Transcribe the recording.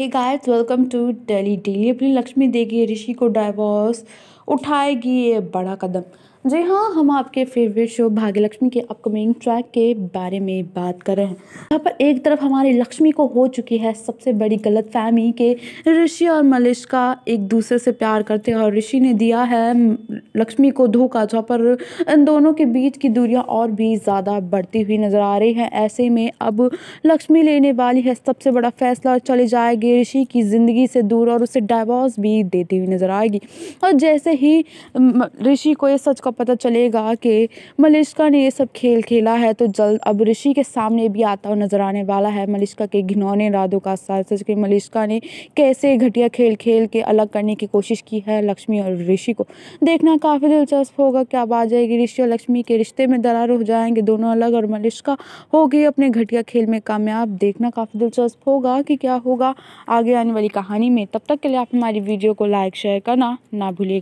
hey guys welcome to daily daily अपनी लक्ष्मी देगी ऋषि को डाइवोर्स उठाएगी ये बड़ा कदम जी हाँ हम आपके फेवरेट शो भाग्यलक्ष्मी के अपकमिंग ट्रैक के बारे में बात कर रहे हैं यहाँ पर एक तरफ हमारी लक्ष्मी को हो चुकी है सबसे बड़ी गलत फहमी के ऋषि और का एक दूसरे से प्यार करते हैं और ऋषि ने दिया है लक्ष्मी को धोखा जहाँ पर इन दोनों के बीच की दूरियाँ और भी ज़्यादा बढ़ती हुई नज़र आ रही हैं ऐसे में अब लक्ष्मी लेने वाली है सबसे बड़ा फैसला और चले जाएगी ऋषि की ज़िंदगी से दूर और उसे डाइवोर्स भी देती हुई नज़र आएगी और जैसे ही ऋषि को ये सच का पता चलेगा कि मलिश्का ने ये सब खेल खेला है तो जल्द अब ऋषि के सामने भी आता हुआ नज़र आने वाला है मलिश्का के घिनौने इरादों का सच कि मलिश्का ने कैसे घटिया खेल खेल के अलग करने की कोशिश की है लक्ष्मी और ऋषि को देखना काफ़ी दिलचस्प होगा क्या आ जाएगी ऋषि और लक्ष्मी के रिश्ते में दरार हो जाएंगे दोनों अलग और मलिश्का होगी अपने घटिया खेल में कामयाब देखना काफ़ी दिलचस्प होगा कि क्या होगा आगे आने वाली कहानी में तब तक के लिए आप हमारी वीडियो को लाइक शेयर करना ना भूलिएगा